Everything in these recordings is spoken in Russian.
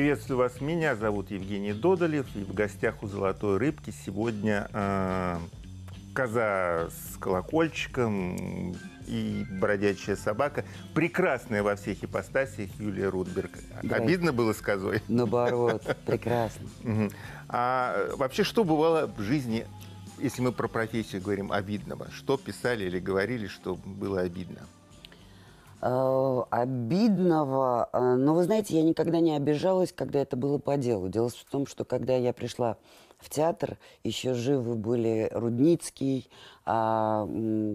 Приветствую вас, меня зовут Евгений Додолев, и в гостях у «Золотой рыбки» сегодня э, коза с колокольчиком и бродячая собака. Прекрасная во всех ипостасях Юлия Рудберг. Обидно было с козой? Наоборот, прекрасно. А э, вообще, что бывало в жизни, если мы про профессию говорим, обидного? Что писали или говорили, что было обидно? Э, обидного. Э, но вы знаете, я никогда не обижалась, когда это было по делу. Дело в том, что когда я пришла в театр, еще живы были Рудницкий, а,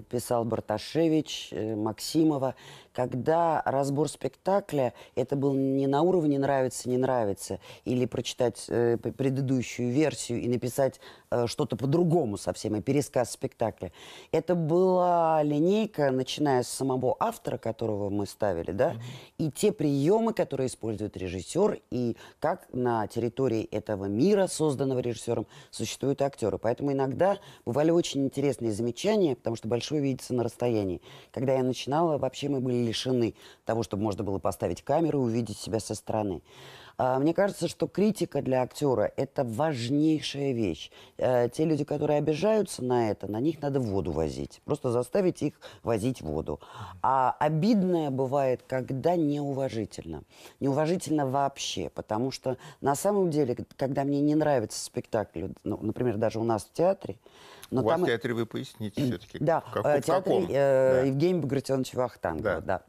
писал Барташевич, э, Максимова, когда разбор спектакля, это был не на уровне «нравится, не нравится», или прочитать э, предыдущую версию и написать э, что-то по-другому совсем, и а пересказ спектакля. Это была линейка, начиная с самого автора, которого мы ставили, да, mm -hmm. и те приемы, которые использует режиссер, и как на территории этого мира, созданного режиссером, существуют актеры. Поэтому иногда бывали очень интересные замечания замечания, потому что большое видится на расстоянии. Когда я начинала, вообще мы были лишены того, чтобы можно было поставить камеру и увидеть себя со стороны. А, мне кажется, что критика для актера – это важнейшая вещь. Э, те люди, которые обижаются на это, на них надо воду возить. Просто заставить их возить воду. А обидное бывает, когда неуважительно. Неуважительно вообще, потому что на самом деле, когда мне не нравится спектакль, ну, например, даже у нас в театре, но У там... вас театре вы поясните все-таки. Да, как, в э, театре э, да. Евгений Багратионович Вахтангова, да. да.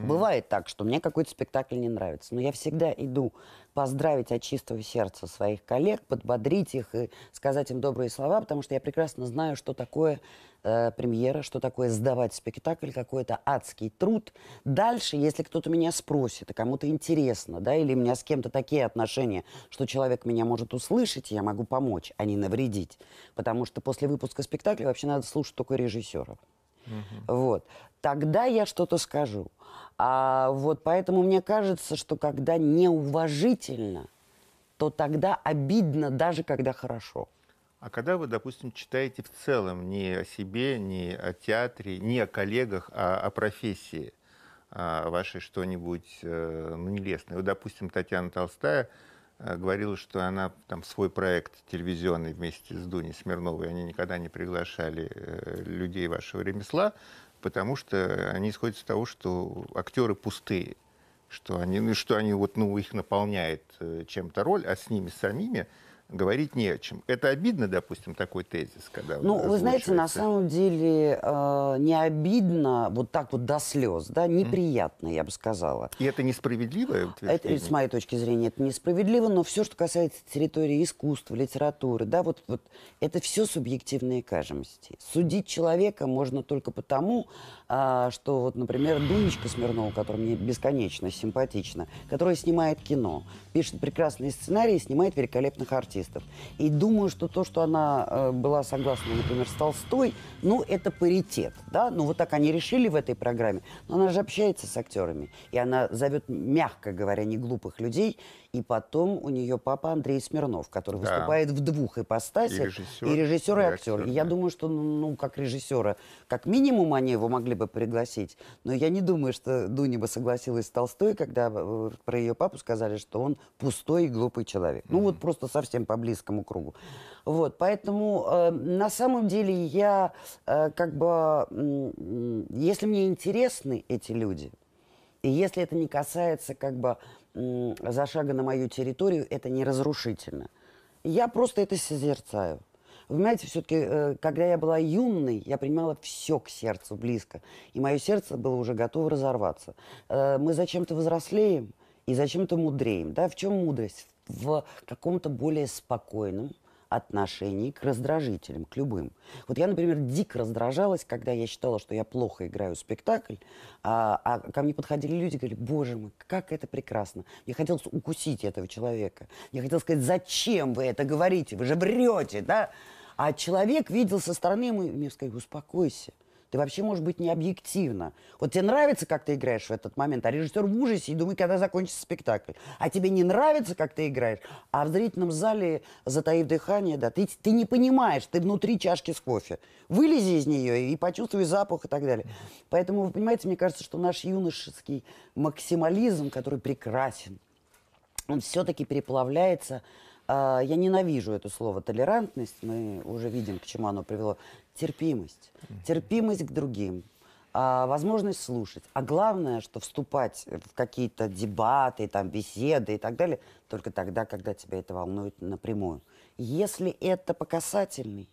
Mm. Бывает так, что мне какой-то спектакль не нравится, но я всегда иду поздравить от чистого сердца своих коллег, подбодрить их и сказать им добрые слова, потому что я прекрасно знаю, что такое э, премьера, что такое сдавать спектакль, какой то адский труд. Дальше, если кто-то меня спросит, а кому-то интересно, да, или у меня с кем-то такие отношения, что человек меня может услышать, и я могу помочь, а не навредить. Потому что после выпуска спектакля вообще надо слушать только режиссера. Угу. Вот. Тогда я что-то скажу. А вот поэтому мне кажется, что когда неуважительно, то тогда обидно, даже когда хорошо. А когда вы, допустим, читаете в целом не о себе, не о театре, не о коллегах, а о профессии а, вашей что-нибудь э, ну, нелестное. Вот, допустим, Татьяна Толстая э, говорила, что она там свой проект телевизионный вместе с Дуней Смирновой, они никогда не приглашали э, людей вашего ремесла, потому что они исходят из того, что актеры пустые, что они, ну, что они вот, ну, их наполняет чем-то роль, а с ними самими – говорить не о чем. Это обидно, допустим, такой тезис, когда Ну, вы знаете, на самом деле э, не обидно, вот так вот до слез, да, неприятно, mm. я бы сказала. И это несправедливо? А, это, с моей точки зрения, это несправедливо, но все, что касается территории искусства, литературы, да, вот, вот это все субъективные кажемости. Судить человека можно только потому, а, что вот, например, Думечка Смирнова, которая мне бесконечно симпатична, которая снимает кино, пишет прекрасные сценарии, снимает великолепных артистов. И думаю, что то, что она э, была согласна, например, с Толстой, ну, это паритет, да, ну, вот так они решили в этой программе. Но она же общается с актерами, и она зовет, мягко говоря, не глупых людей, и потом у нее папа Андрей Смирнов, который да. выступает в двух ипостасях. И режиссер, и, режиссер, и актер. И, и я думаю, что, ну, ну, как режиссера, как минимум они его могли бы пригласить. Но я не думаю, что Дуня бы согласилась с Толстой, когда э, про ее папу сказали, что он пустой и глупый человек. Mm-hmm. Ну, вот просто совсем по близкому кругу. Вот, поэтому э, на самом деле я э, как бы, э, если мне интересны эти люди, и если это не касается как бы за шага на мою территорию, это не разрушительно. Я просто это созерцаю. Вы понимаете, все-таки, э, когда я была юной, я принимала все к сердцу близко. И мое сердце было уже готово разорваться. Э, мы зачем-то взрослеем и зачем-то мудреем. Да? В чем мудрость? В каком-то более спокойном, отношении к раздражителям, к любым. Вот я, например, дико раздражалась, когда я считала, что я плохо играю в спектакль, а, а ко мне подходили люди и говорили, боже мой, как это прекрасно. Я хотела укусить этого человека. Я хотела сказать, зачем вы это говорите? Вы же врете, да? А человек видел со стороны, ему, мне сказали, успокойся. Ты вообще можешь быть не объективно. Вот тебе нравится, как ты играешь в этот момент, а режиссер в ужасе и думает, когда закончится спектакль. А тебе не нравится, как ты играешь, а в зрительном зале, затаив дыхание, да, ты, ты не понимаешь, ты внутри чашки с кофе. Вылези из нее и почувствуй запах и так далее. Поэтому, вы понимаете, мне кажется, что наш юношеский максимализм, который прекрасен, он все-таки переплавляется а, я ненавижу это слово толерантность. Мы уже видим, к чему оно привело терпимость. Терпимость к другим, а, возможность слушать. А главное, что вступать в какие-то дебаты, там, беседы и так далее, только тогда, когда тебя это волнует напрямую. Если это по касательной,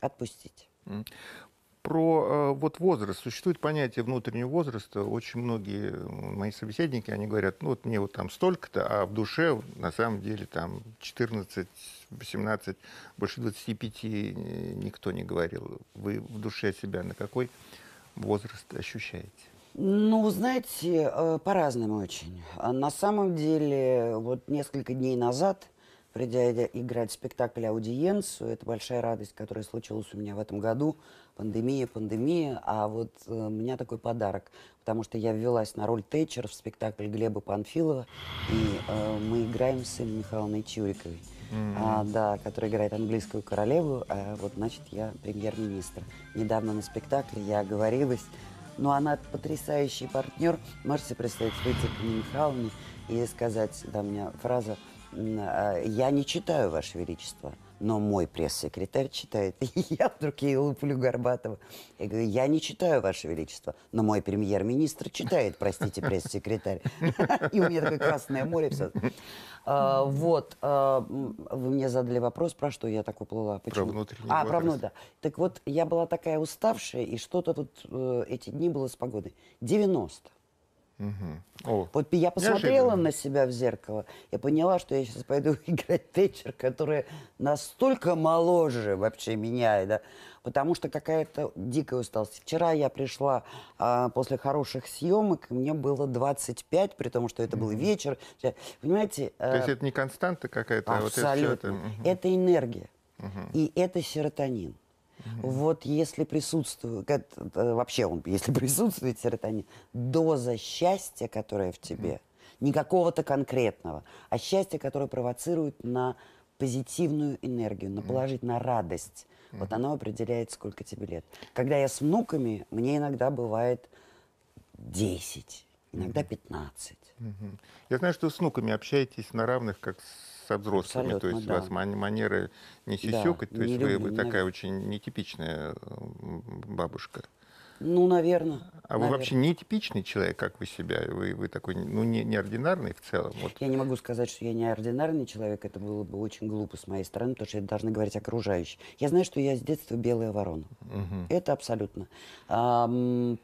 отпустить про э, вот возраст. Существует понятие внутреннего возраста. Очень многие мои собеседники, они говорят, ну вот мне вот там столько-то, а в душе на самом деле там 14, 18, больше 25 никто не говорил. Вы в душе себя на какой возраст ощущаете? Ну, знаете, э, по-разному очень. А на самом деле, вот несколько дней назад придя играть спектакль «Аудиенцию». Это большая радость, которая случилась у меня в этом году. Пандемия, пандемия. А вот э, у меня такой подарок, потому что я ввелась на роль Тэтчер в спектакль Глеба Панфилова. И э, мы играем с Инной Михайловной Чуриковой. Mm-hmm. А, да, которая играет английскую королеву. А вот, значит, я премьер-министр. Недавно на спектакле я оговорилась. Но она потрясающий партнер. Можете представить, выйти к Михайловне и сказать, да, у меня фраза – Э, я не читаю, Ваше Величество, но мой пресс-секретарь читает. И я вдруг ей луплю Горбатова. Я говорю, я не читаю, Ваше Величество, но мой премьер-министр читает, простите, пресс-секретарь. И у меня такое красное море все. А, вот, а, вы мне задали вопрос, про что я так уплыла. Почему? Про внутренний А, про внутрь, да. Так вот, я была такая уставшая, и что-то вот э, эти дни было с погодой. 90. Угу. вот я посмотрела Неожиданно. на себя в зеркало, я поняла, что я сейчас пойду играть Тэтчер, которая настолько моложе вообще меня, да, потому что какая-то дикая усталость. Вчера я пришла а, после хороших съемок, мне было 25, при том, что это был вечер. Понимаете? Э, То есть это не константа какая-то? Абсолютно. А вот это, это... это энергия. Угу. И это серотонин. Угу. Вот если присутствует, э, э, вообще он, если присутствует серотонин, доза счастья, которая в тебе, угу. не какого-то конкретного, а счастье, которое провоцирует на позитивную энергию, на положить, на радость. Угу. Вот она определяет, сколько тебе лет. Когда я с внуками, мне иногда бывает 10, иногда 15. Угу. Я знаю, что с внуками общаетесь на равных, как с со взрослыми, Абсолютно, то есть да. у вас манеры не сисюкать, да, то есть вы, люблю, вы такая очень нетипичная бабушка. Ну, наверное. А наверное. вы вообще не типичный человек, как вы себя? Вы, вы такой, ну, не, неординарный в целом? Вот. Я не могу сказать, что я неординарный человек. Это было бы очень глупо с моей стороны, потому что это должны говорить окружающие. Я знаю, что я с детства белая ворона. Угу. Это абсолютно. А,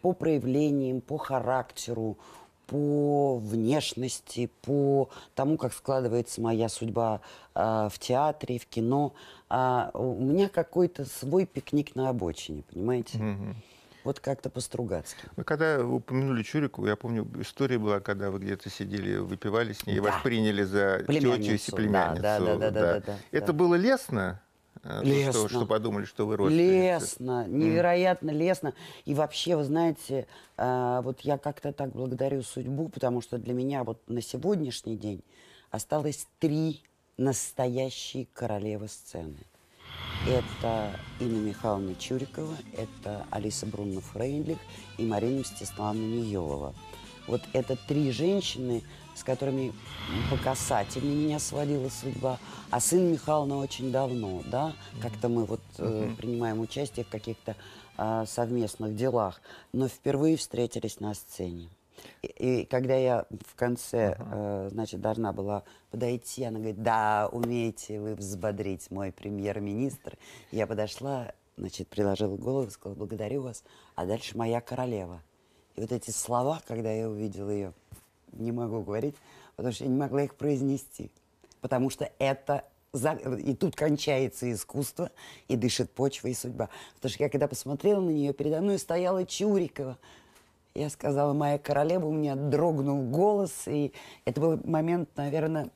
по проявлениям, по характеру, по внешности, по тому, как складывается моя судьба э, в театре, в кино. А у меня какой-то свой пикник на обочине, понимаете? Угу. Вот как-то по-стругацки. Вы когда упомянули Чурику, я помню, история была, когда вы где-то сидели, выпивали с ней, да. вас приняли за тетю и племянницу. Да, да, да, да, да, да, да, Это да. было лестно? А, ну, лесно. Что, что подумали, что вы Лесно, невероятно mm. лесно. И вообще, вы знаете, а, вот я как-то так благодарю судьбу, потому что для меня вот на сегодняшний день осталось три настоящие королевы сцены. Это Инна Михайловна Чурикова, это Алиса Брунна Фрейндлих и Марина Мстиславовна Ниелова. Вот это три женщины, с которыми по касательно меня сводила судьба. А сын Михайловна очень давно, да, как-то мы вот э, принимаем участие в каких-то э, совместных делах. Но впервые встретились на сцене. И, и когда я в конце, ага. э, значит, должна была подойти, она говорит, да, умеете вы взбодрить, мой премьер-министр. Я подошла, значит, приложила голову, сказала, благодарю вас. А дальше моя королева. И вот эти слова, когда я увидела ее, не могу говорить, потому что я не могла их произнести. Потому что это за... и тут кончается искусство, и дышит почва и судьба. Потому что я когда посмотрела на нее, передо мной стояла Чурикова. Я сказала, моя королева, у меня дрогнул голос, и это был момент, наверное,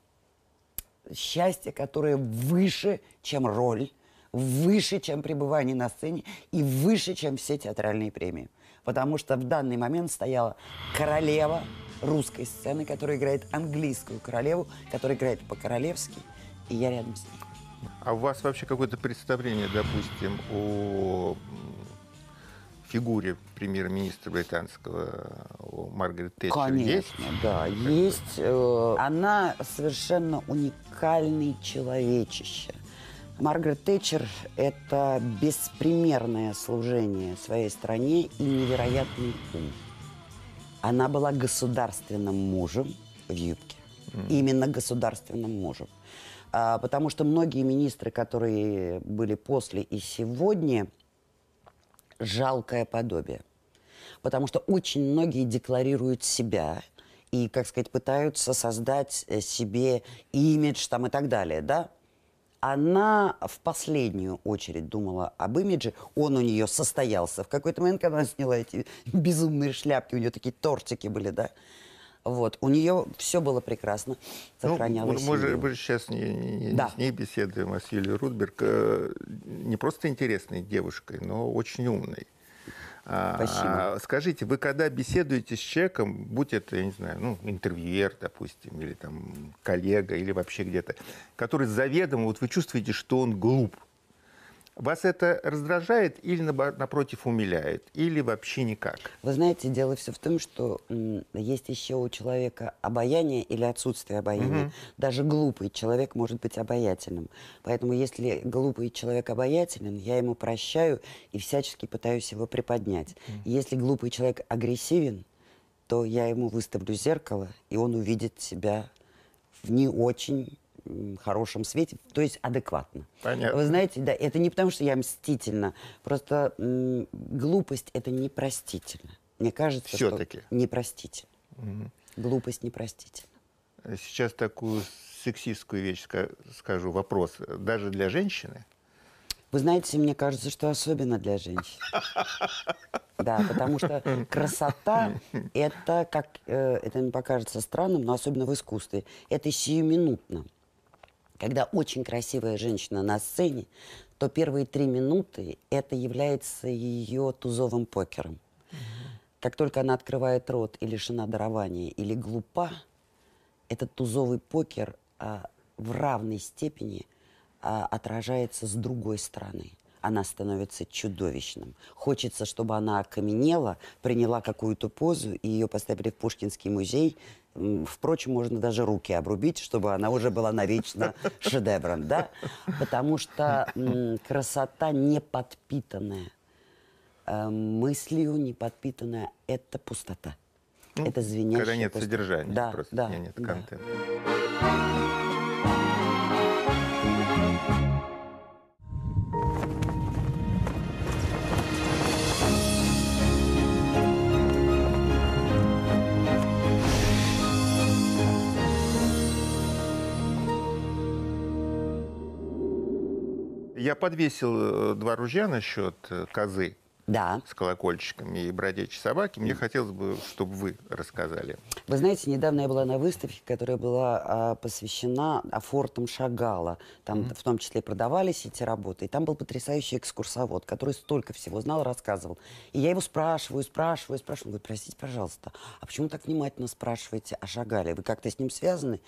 счастья, которое выше, чем роль, выше, чем пребывание на сцене и выше, чем все театральные премии потому что в данный момент стояла королева русской сцены, которая играет английскую королеву, которая играет по-королевски, и я рядом с ней. А у вас вообще какое-то представление, допустим, о фигуре премьер-министра британского Маргарет Тэтчер Конечно, есть? да, есть. Э, она совершенно уникальный человечище. Маргарет Тэтчер – это беспримерное служение своей стране и невероятный ум. Она была государственным мужем в юбке. Mm. Именно государственным мужем. А, потому что многие министры, которые были после и сегодня, жалкое подобие. Потому что очень многие декларируют себя и, как сказать, пытаются создать э, себе имидж там и так далее, да? она в последнюю очередь думала об имидже. Он у нее состоялся. В какой-то момент, когда она сняла эти безумные шляпки, у нее такие тортики были, да. Вот, у нее все было прекрасно, ну, сохранялось. Ну, мы, мы же сейчас не, не, да. с ней беседуем, а с Юлией Рудберг. Э, не просто интересной девушкой, но очень умной. Спасибо. А, скажите, вы когда беседуете с человеком, будь это, я не знаю, ну, интервьюер, допустим, или там коллега, или вообще где-то, который заведомо, вот вы чувствуете, что он глуп – вас это раздражает или, напротив, умиляет? Или вообще никак? Вы знаете, дело все в том, что есть еще у человека обаяние или отсутствие обаяния. Угу. Даже глупый человек может быть обаятельным. Поэтому если глупый человек обаятелен, я ему прощаю и всячески пытаюсь его приподнять. Угу. Если глупый человек агрессивен, то я ему выставлю зеркало, и он увидит себя в не очень хорошем свете, то есть адекватно. Понятно. Вы знаете, да, это не потому, что я мстительна, просто м, глупость это непростительно. Мне кажется, Все-таки. что непростительно. Угу. Глупость непростительно. Сейчас такую сексистскую вещь скажу, вопрос, даже для женщины? Вы знаете, мне кажется, что особенно для женщин. Да, потому что красота – это, как э, это не покажется странным, но особенно в искусстве, это сиюминутно. Когда очень красивая женщина на сцене, то первые три минуты это является ее тузовым покером. Угу. Как только она открывает рот и лишена дарования или глупа, этот тузовый покер а, в равной степени а, отражается с другой стороны она становится чудовищным. Хочется, чтобы она окаменела, приняла какую-то позу, и ее поставили в Пушкинский музей. Впрочем, можно даже руки обрубить, чтобы она уже была навечно шедевром, да? Потому что красота не подпитанная э, мыслью, не подпитанная, это пустота. Ну, это звенящая Когда нет пустота. содержания, да, просто да, нет, нет да. контента. Я подвесил э, два ружья насчет э, козы да. с колокольчиками и бродячие собаки. Мне хотелось бы, чтобы вы рассказали. Вы знаете, недавно я была на выставке, которая была а, посвящена афортам Шагала. Там mm-hmm. в том числе продавались эти работы. И там был потрясающий экскурсовод, который столько всего знал, рассказывал. И я его спрашиваю, спрашиваю, спрашиваю. Он простите, пожалуйста, а почему так внимательно спрашиваете о Шагале? Вы как-то с ним связаны?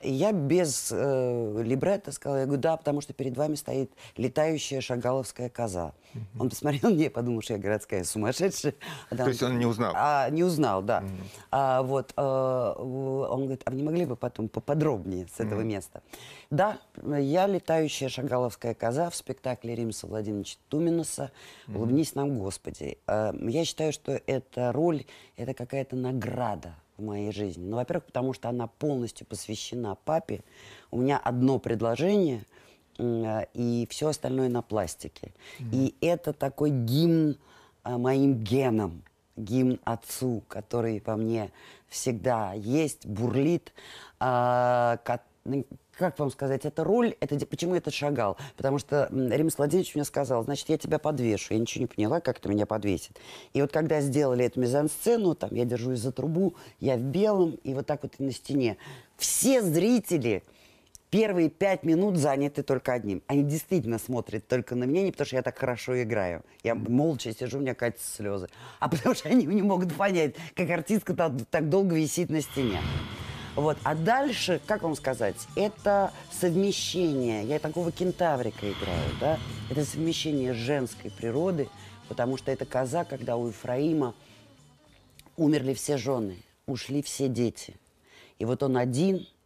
И я без э, либретто сказала, я говорю, да, потому что перед вами стоит летающая шагаловская коза. Mm-hmm. Он посмотрел мне и подумал, потому что я городская сумасшедшая. То есть он не узнал? А, не узнал, да. Mm. А, вот, а, он говорит, а вы не могли бы потом поподробнее с этого mm. места? Да, я летающая шагаловская коза в спектакле Римса Владимировича Туминуса «Улыбнись нам, Господи». А, я считаю, что эта роль, это какая-то награда в моей жизни. Ну, во-первых, потому что она полностью посвящена папе. У меня одно предложение – Э, и все остальное на пластике. mm И это такой гимн э, моим генам, гимн отцу, который во мне всегда есть, бурлит, а, ну, как вам сказать, это роль, это, почему этот шагал? Потому что Римас Владимирович мне сказал, значит, я тебя подвешу. Я ничего не поняла, как это меня подвесит. И вот когда сделали эту мизансцену, там, я держусь за трубу, я в белом, и вот так вот и на стене. Все зрители, Первые пять минут заняты только одним. Они действительно смотрят только на меня, не потому что я так хорошо играю. Я молча сижу, у меня катятся слезы. А потому что они не могут понять, как артистка так, так долго висит на стене. Вот. А дальше, как вам сказать, это совмещение. Я такого кентаврика играю, да? Это совмещение женской природы, потому что это коза, когда у Ефраима умерли все жены, ушли все дети. И вот он один –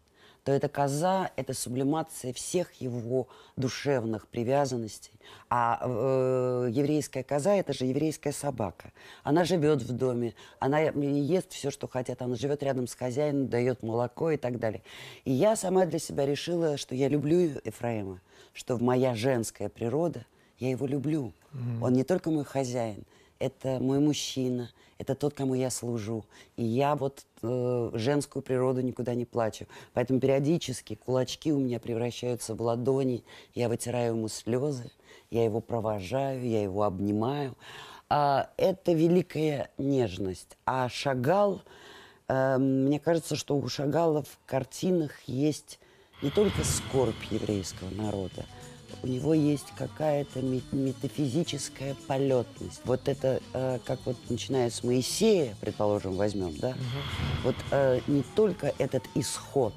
то эта коза – это сублимация всех его душевных привязанностей. А э, еврейская коза – это же еврейская собака. Она живет в доме, она ест все, что хотят, она живет рядом с хозяином, дает молоко и так далее. И я сама для себя решила, что я люблю Ефраима, что моя женская природа, я его люблю. Mm-hmm. Он не только мой хозяин – это мой мужчина, это тот, кому я служу. И я вот э, женскую природу никуда не плачу. Поэтому периодически кулачки у меня превращаются в ладони, я вытираю ему слезы, я его провожаю, я его обнимаю. А, это великая нежность. А Шагал, э, мне кажется, что у Шагала в картинах есть не только скорбь еврейского народа, у него есть какая-то метафизическая полетность. Вот это, э, как вот начиная с Моисея, предположим, возьмем, да, угу. вот э, не только этот исход,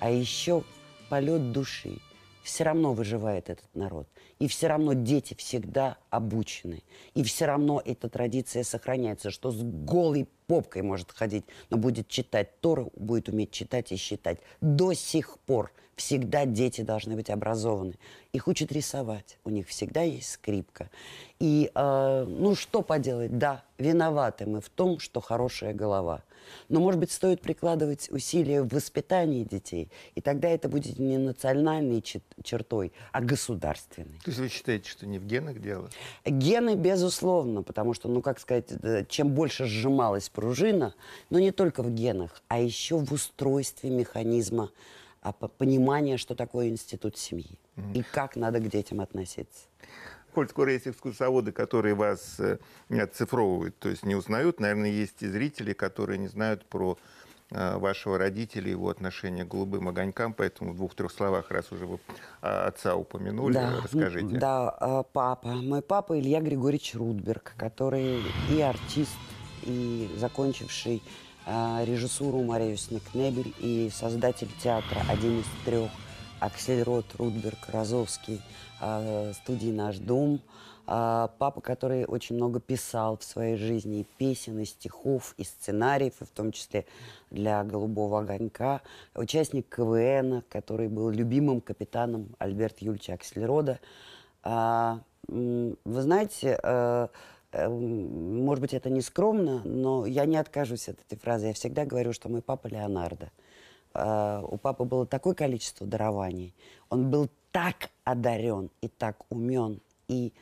а еще полет души, все равно выживает этот народ. И все равно дети всегда обучены. И все равно эта традиция сохраняется, что с голой попкой может ходить, но будет читать Тору, будет уметь читать и считать. До сих пор всегда дети должны быть образованы. Их учат рисовать, у них всегда есть скрипка. И э, ну что поделать, да, виноваты мы в том, что хорошая голова – но, может быть, стоит прикладывать усилия в воспитании детей, и тогда это будет не национальной чертой, а государственной. То есть вы считаете, что не в генах дело? Гены, безусловно, потому что, ну, как сказать, э, чем больше сжималась пружина, но не только в генах, а еще в устройстве механизма а, понимания, что такое институт семьи mm. и как надо к детям относиться коль скоро есть экскурсоводы, которые вас э, не отцифровывают, то есть не узнают, наверное, есть и зрители, которые не знают про э, вашего родителя, его отношение к голубым огонькам, поэтому в двух-трех словах, раз уже вы а, отца упомянули, да, расскажите. Да, а, папа. Мой папа Илья Григорьевич Рудберг, который и артист, и закончивший а, режиссуру Мариус Кнебель и создатель театра, один из трех, Аксель Рот, Рудберг, Розовский, а, студии «Наш дом», а, папа, который очень много писал в своей жизни и песен, и стихов, и сценариев, и в том числе для «Голубого огонька», участник КВН, который был любимым капитаном Альберта Юльча Акселерода. А, вы знаете, э, э, может быть, это не скромно, но я не откажусь от этой фразы. Я всегда говорю, что мой папа Леонардо. У папы было такое количество дарований. Он был так одарен и так умен, и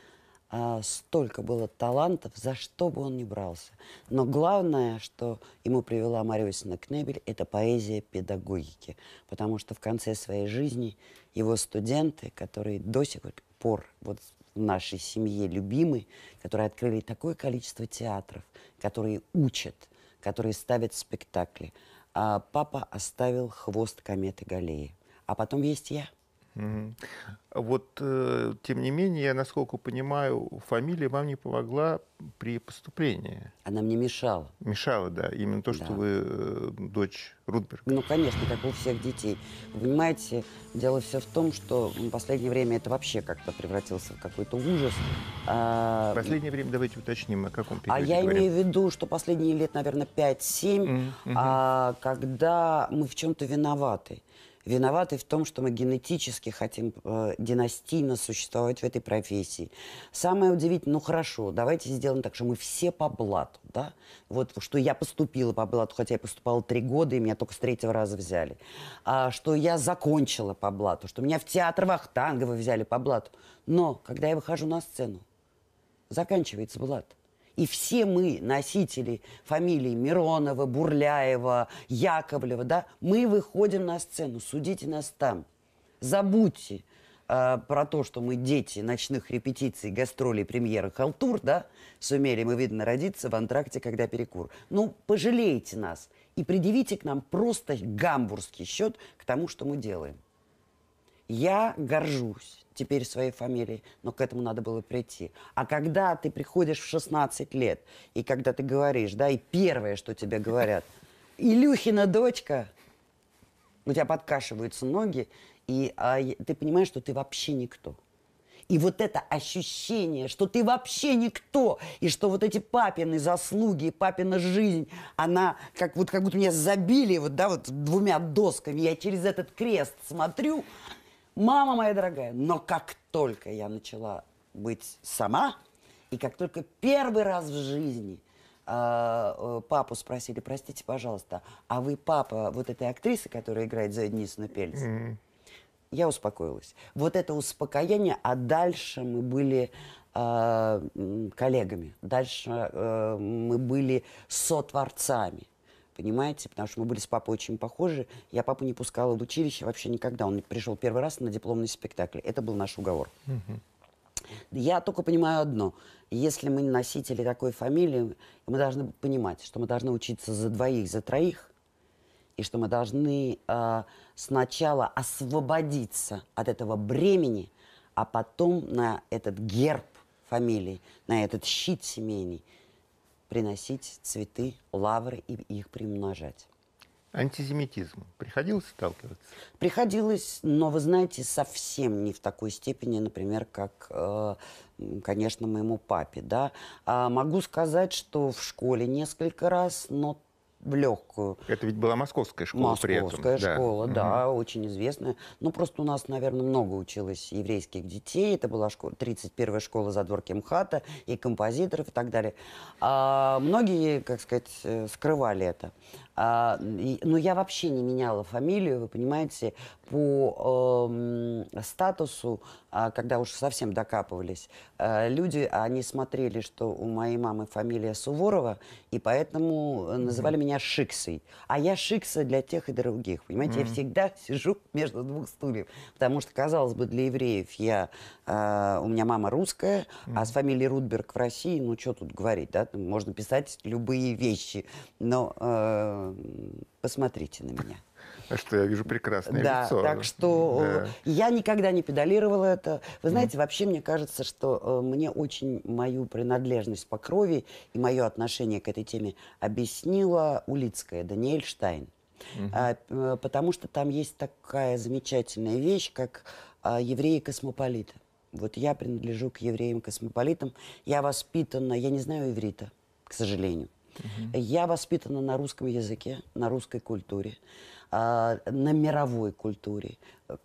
а, столько было талантов, за что бы он ни брался. Но главное, что ему привела Мариосина Кнебель, это поэзия педагогики. Потому что в конце своей жизни его студенты, которые до сих пор вот в нашей семье любимы, которые открыли такое количество театров, которые учат, которые ставят спектакли. А папа оставил хвост кометы Галеи. А потом есть я – вот, э, тем не менее, я, насколько понимаю, фамилия вам не помогла при поступлении. Она мне мешала. Мешала, да. Именно то, да. что вы э, дочь Рудберга. Ну, конечно, как у всех детей. Вы понимаете, дело все в том, что в последнее время это вообще как-то превратился в какой-то ужас. А... Последнее время, давайте уточним, о каком а периоде А я говорим. имею в виду, что последние лет, наверное, 5-7, mm-hmm. а, когда мы в чем-то виноваты виноваты в том, что мы генетически хотим э, династийно существовать в этой профессии. Самое удивительное, ну хорошо, давайте сделаем так, что мы все по блату, да? Вот что я поступила по блату, хотя я поступала три года, и меня только с третьего раза взяли. А, что я закончила по блату, что меня в театр Вахтангова взяли по блату. Но когда я выхожу на сцену, заканчивается блат – и все мы, носители фамилий Миронова, Бурляева, Яковлева, да, мы выходим на сцену, судите нас там. Забудьте э, про то, что мы дети ночных репетиций, гастролей, премьеры, халтур, да, сумели мы, видно, родиться в антракте, когда перекур. Ну, пожалейте нас и предъявите к нам просто гамбургский счет к тому, что мы делаем. Я горжусь теперь своей фамилией, но к этому надо было прийти. А когда ты приходишь в 16 лет, и когда ты говоришь, да, и первое, что тебе говорят, Илюхина дочка, у тебя подкашиваются ноги, и а, ты понимаешь, что ты вообще никто. И вот это ощущение, что ты вообще никто, и что вот эти папины заслуги, папина жизнь, она как, вот, как будто меня забили вот, да, вот двумя досками. Я через этот крест смотрю, мама моя дорогая. Но как только я начала быть сама, и как только первый раз в жизни а, э, папу спросили, простите, пожалуйста, а вы папа вот этой актрисы, которая играет за на Пельс? Mm-hmm. Я успокоилась. Вот это успокоение, а дальше мы были э, коллегами, дальше э, мы были сотворцами понимаете, потому что мы были с папой очень похожи. Я папу не пускала в училище вообще никогда. Он пришел первый раз на дипломный спектакль. Это был наш уговор. Угу. Я только понимаю одно. Если мы носители такой фамилии, мы должны понимать, что мы должны учиться за двоих, за троих, и что мы должны э, сначала освободиться от этого бремени, а потом на этот герб фамилии, на этот щит семейный – приносить цветы, лавры и их примножать. Антисемитизм. Приходилось сталкиваться? Приходилось, но, вы знаете, совсем не в такой степени, например, как, э, конечно, моему папе. Да? А могу сказать, что в школе несколько раз, но в легкую. Это ведь была московская школа Московская при этом. школа, да, да очень известная. Ну, просто у нас, наверное, много училось еврейских детей. Это была школа, 31-я школа за двор МХАТа и композиторов и так далее. А многие, как сказать, э, скрывали это. А, ну, я вообще не меняла фамилию, вы понимаете, по э, статусу, а, когда уж совсем докапывались. А, люди, они смотрели, что у моей мамы фамилия Суворова, и поэтому mm-hmm. называли меня Шиксой. А я Шикса для тех и других, понимаете? Mm-hmm. Я всегда сижу между двух стульев, потому что, казалось бы, для евреев я... А, у меня мама русская, mm-hmm. а с фамилией Рудберг в России, ну, что тут говорить, да? Можно писать любые вещи, но... Э, посмотрите на меня. А что, я вижу прекрасное да, лицо. Так что э, да. я никогда не педалировала это. Вы знаете, mm. вообще мне кажется, что э, мне очень мою принадлежность по крови и мое отношение к этой теме объяснила Улицкая, Даниэль Штайн. Mm -hmm. Потому что там есть такая замечательная вещь, как а, евреи-космополиты. Вот я принадлежу к евреям-космополитам. Я воспитана, я не знаю иврита, к сожалению. Я воспитана на русском языке, на русской культуре, а, на мировой культуре,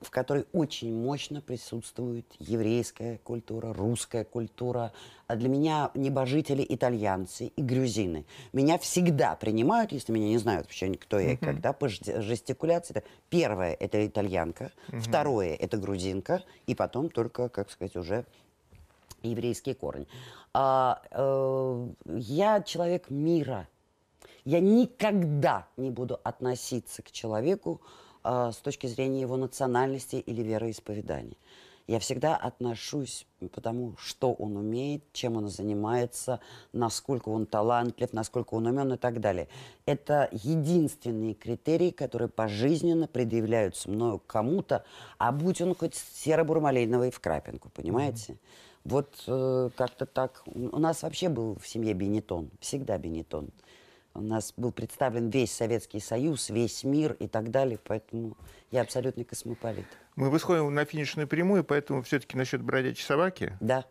в которой очень мощно присутствует еврейская культура, русская культура. А для меня небожители итальянцы и грузины. Меня всегда принимают, если меня не знают вообще никто я и когда, по жестикуляции. Это первое – это итальянка, второе – это грузинка, и потом только, как сказать, уже еврейский корень. А, э, я человек мира. Я никогда не буду относиться к человеку э, с точки зрения его национальности или вероисповедания. Я всегда отношусь к тому, что он умеет, чем он занимается, насколько он талантлив, насколько он умен и так далее. Это единственные критерии, которые пожизненно предъявляются мною кому-то, а будь он хоть серо-бурмалейного в крапинку, понимаете? Mm-hmm. Вот э, как-то так. У нас вообще был в семье Бенетон, всегда Бенетон. У нас был представлен весь Советский Союз, весь мир и так далее, поэтому я абсолютный космополит. Мы выходим на финишную прямую, поэтому все-таки насчет бродячей собаки. Да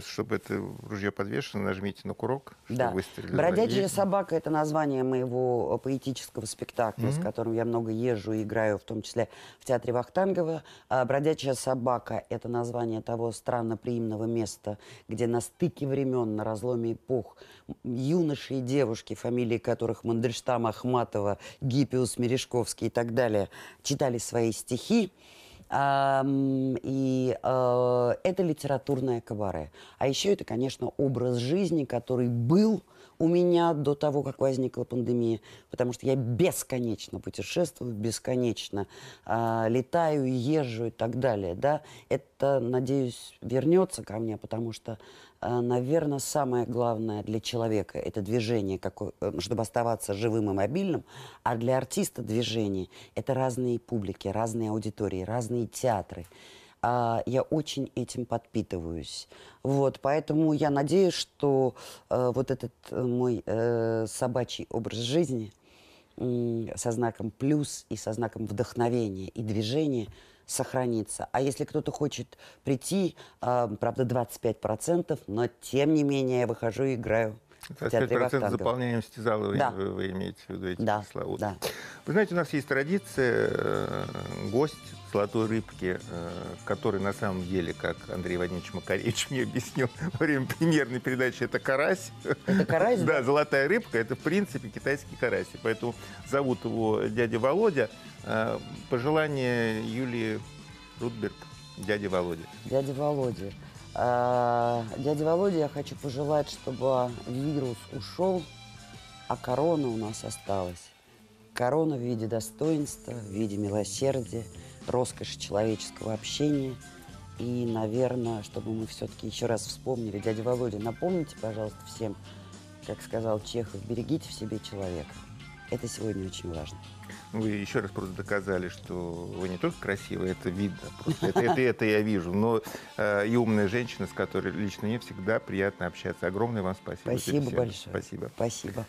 чтобы это ружье подвешено, нажмите на курок, чтобы да. выстрелили. «Бродячая есть. собака» — это название моего э, поэтического спектакля, mm-hmm. с которым я много езжу и играю, в том числе в театре Вахтангова. А «Бродячая собака» — это название того странноприимного места, где на стыке времен, на разломе эпох юноши и девушки, фамилии которых Мандельштам, Ахматова, Гиппиус, Мережковский и так далее, читали свои стихи. И э, это литературное кабаре. А еще это, конечно, образ жизни, который был у меня до того, как возникла пандемия, потому что я бесконечно путешествую, бесконечно э, летаю, езжу и так далее. Да? Это, надеюсь, вернется ко мне, потому что, э, а, наверное, самое главное для человека это движение, какое, э, чтобы оставаться живым и мобильным, а для артиста движение это разные публики, разные аудитории, разные театры а я очень этим подпитываюсь. Вот, поэтому я надеюсь, что э, вот этот э, мой э, собачий образ жизни э, со знаком плюс и со знаком вдохновения и движения сохранится. А если кто-то хочет прийти, э, правда, 25%, но тем не менее я выхожу и играю это театре процент заполняемости зала вы, да. вы, вы имеете в виду эти да. числа. Вот. Да. Вы знаете, у нас есть традиция, э, гость золотой рыбки, э, который на самом деле, как Андрей Вадимович Макаревич мне объяснил во время премьерной передачи, это карась. Это карась? да, золотая рыбка, это в принципе китайский карась. Поэтому зовут его дядя Володя. Э, пожелание Юлии Рудберг, Дяди Володя. Дядя Володя. А, дяде Володе я хочу пожелать, чтобы вирус ушел, а корона у нас осталась. Корона в виде достоинства, в виде милосердия, роскоши человеческого общения. И, наверное, чтобы мы все-таки еще раз вспомнили, дядя Володя, напомните, пожалуйста, всем, как сказал Чехов, берегите в себе человека. Это сегодня очень важно. Вы еще раз просто доказали, что вы не только красивая, это видно. Просто. Это, это, это я вижу. Но э, и умная женщина, с которой лично мне всегда приятно общаться. Огромное вам спасибо. Спасибо большое. Спасибо. Спасибо.